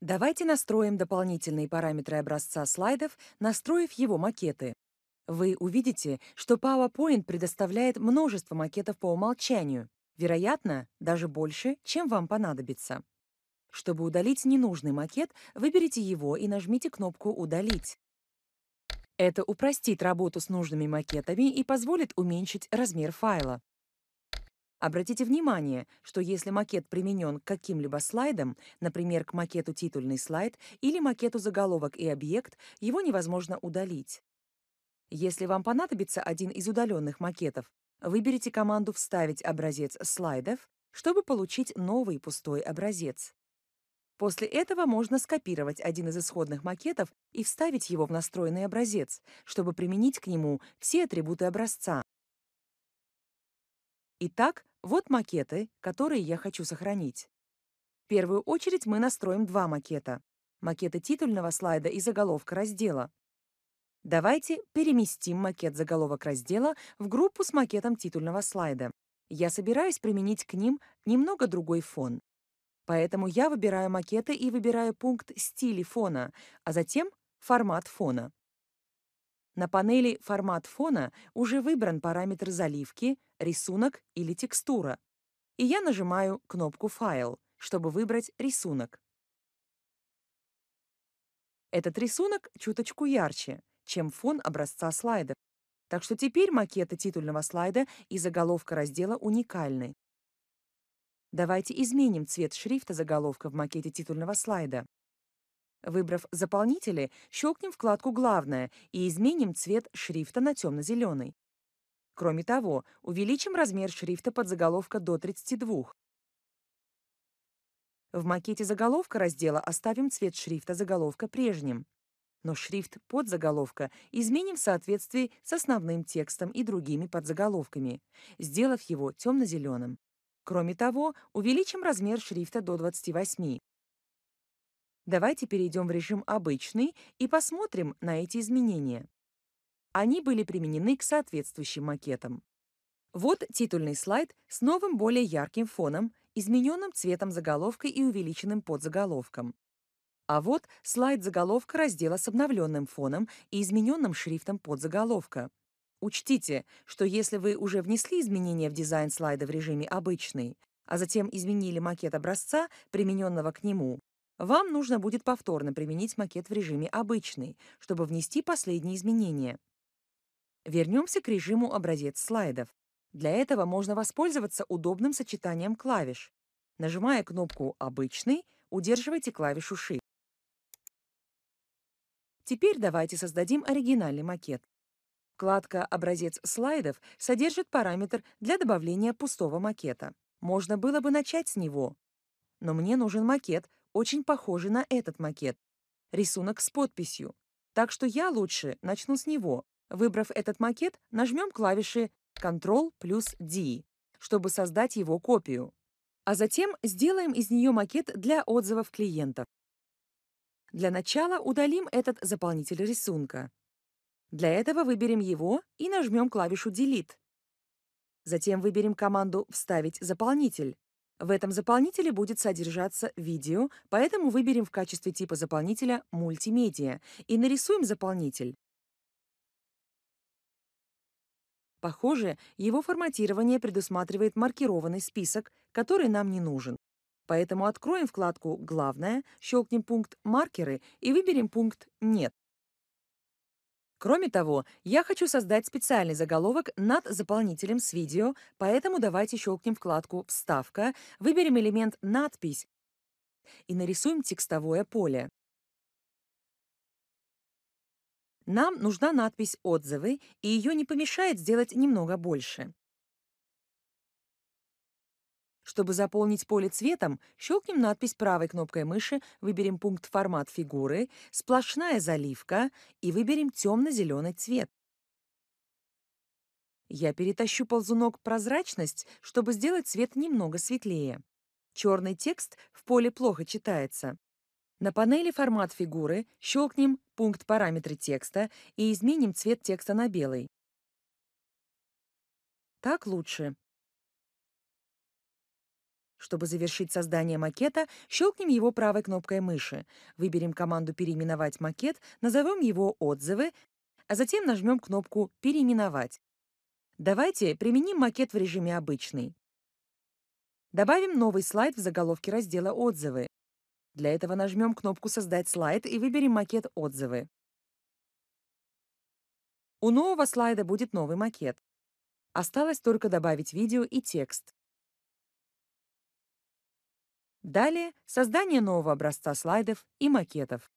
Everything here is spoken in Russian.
Давайте настроим дополнительные параметры образца слайдов, настроив его макеты. Вы увидите, что PowerPoint предоставляет множество макетов по умолчанию, вероятно, даже больше, чем вам понадобится. Чтобы удалить ненужный макет, выберите его и нажмите кнопку «Удалить». Это упростит работу с нужными макетами и позволит уменьшить размер файла. Обратите внимание, что если макет применен к каким-либо слайдам, например, к макету «Титульный слайд» или макету «Заголовок и объект», его невозможно удалить. Если вам понадобится один из удаленных макетов, выберите команду «Вставить образец слайдов», чтобы получить новый пустой образец. После этого можно скопировать один из исходных макетов и вставить его в настроенный образец, чтобы применить к нему все атрибуты образца. Итак, вот макеты, которые я хочу сохранить. В первую очередь мы настроим два макета. Макеты титульного слайда и заголовка раздела. Давайте переместим макет заголовок раздела в группу с макетом титульного слайда. Я собираюсь применить к ним немного другой фон. Поэтому я выбираю макеты и выбираю пункт «Стили фона», а затем «Формат фона». На панели «Формат фона» уже выбран параметр заливки, рисунок или текстура. И я нажимаю кнопку «Файл», чтобы выбрать рисунок. Этот рисунок чуточку ярче, чем фон образца слайдов. Так что теперь макеты титульного слайда и заголовка раздела уникальны. Давайте изменим цвет шрифта заголовка в макете титульного слайда. Выбрав заполнители, щелкнем вкладку «Главное» и изменим цвет шрифта на темно-зеленый. Кроме того, увеличим размер шрифта под заголовка до 32. В макете заголовка раздела оставим цвет шрифта заголовка прежним. Но шрифт подзаголовка изменим в соответствии с основным текстом и другими подзаголовками, сделав его темно-зеленым. Кроме того, увеличим размер шрифта до 28. Давайте перейдем в режим «Обычный» и посмотрим на эти изменения. Они были применены к соответствующим макетам. Вот титульный слайд с новым более ярким фоном, измененным цветом заголовка и увеличенным подзаголовком. А вот слайд заголовка раздела с обновленным фоном и измененным шрифтом подзаголовка. Учтите, что если вы уже внесли изменения в дизайн слайда в режиме «Обычный», а затем изменили макет образца, примененного к нему, вам нужно будет повторно применить макет в режиме «Обычный», чтобы внести последние изменения. Вернемся к режиму «Образец слайдов». Для этого можно воспользоваться удобным сочетанием клавиш. Нажимая кнопку «Обычный», удерживайте клавишу Shift. Теперь давайте создадим оригинальный макет. Вкладка «Образец слайдов» содержит параметр для добавления пустого макета. Можно было бы начать с него. Но мне нужен макет, очень похожи на этот макет. Рисунок с подписью. Так что я лучше начну с него. Выбрав этот макет, нажмем клавиши Ctrl плюс D, чтобы создать его копию. А затем сделаем из нее макет для отзывов клиентов. Для начала удалим этот заполнитель рисунка. Для этого выберем его и нажмем клавишу Delete. Затем выберем команду «Вставить заполнитель». В этом заполнителе будет содержаться видео, поэтому выберем в качестве типа заполнителя «Мультимедиа» и нарисуем заполнитель. Похоже, его форматирование предусматривает маркированный список, который нам не нужен. Поэтому откроем вкладку «Главное», щелкнем пункт «Маркеры» и выберем пункт «Нет». Кроме того, я хочу создать специальный заголовок над заполнителем с видео, поэтому давайте щелкнем вкладку «Вставка», выберем элемент «Надпись» и нарисуем текстовое поле. Нам нужна надпись «Отзывы», и ее не помешает сделать немного больше. Чтобы заполнить поле цветом, щелкнем надпись правой кнопкой мыши, выберем пункт «Формат фигуры», «Сплошная заливка» и выберем темно-зеленый цвет. Я перетащу ползунок «Прозрачность», чтобы сделать цвет немного светлее. Черный текст в поле плохо читается. На панели «Формат фигуры» щелкнем пункт «Параметры текста» и изменим цвет текста на белый. Так лучше. Чтобы завершить создание макета, щелкнем его правой кнопкой мыши, выберем команду «Переименовать макет», назовем его «Отзывы», а затем нажмем кнопку «Переименовать». Давайте применим макет в режиме «Обычный». Добавим новый слайд в заголовке раздела «Отзывы». Для этого нажмем кнопку «Создать слайд» и выберем макет «Отзывы». У нового слайда будет новый макет. Осталось только добавить видео и текст. Далее создание нового образца слайдов и макетов.